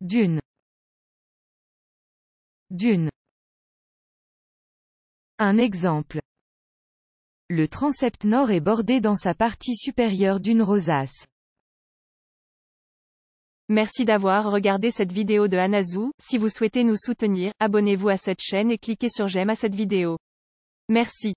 d'une d'une un exemple le transept nord est bordé dans sa partie supérieure d'une rosace. Merci d'avoir regardé cette vidéo de Anazou, si vous souhaitez nous soutenir, abonnez-vous à cette chaîne et cliquez sur j'aime à cette vidéo. Merci.